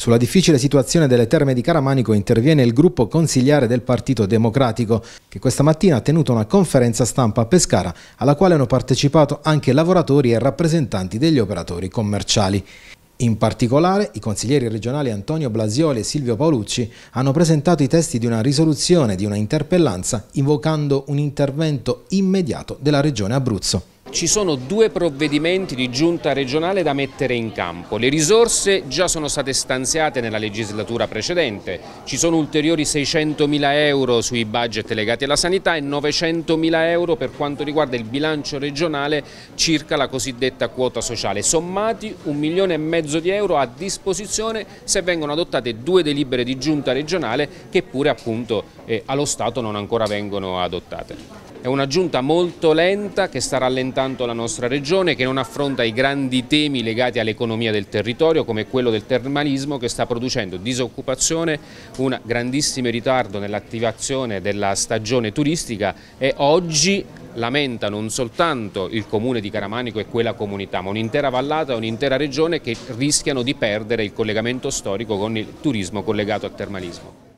Sulla difficile situazione delle terme di Caramanico interviene il gruppo consigliare del Partito Democratico, che questa mattina ha tenuto una conferenza stampa a Pescara, alla quale hanno partecipato anche lavoratori e rappresentanti degli operatori commerciali. In particolare, i consiglieri regionali Antonio Blasioli e Silvio Paolucci hanno presentato i testi di una risoluzione di una interpellanza invocando un intervento immediato della Regione Abruzzo. Ci sono due provvedimenti di giunta regionale da mettere in campo. Le risorse già sono state stanziate nella legislatura precedente, ci sono ulteriori 600.000 euro sui budget legati alla sanità e 900.000 euro per quanto riguarda il bilancio regionale circa la cosiddetta quota sociale. Sommati un milione e mezzo di euro a disposizione se vengono adottate due delibere di giunta regionale che pure appunto eh, allo Stato non ancora vengono adottate. È una giunta molto lenta che sta rallentando la nostra regione, che non affronta i grandi temi legati all'economia del territorio come quello del termalismo che sta producendo disoccupazione, un grandissimo ritardo nell'attivazione della stagione turistica e oggi lamenta non soltanto il comune di Caramanico e quella comunità, ma un'intera vallata e un'intera regione che rischiano di perdere il collegamento storico con il turismo collegato al termalismo.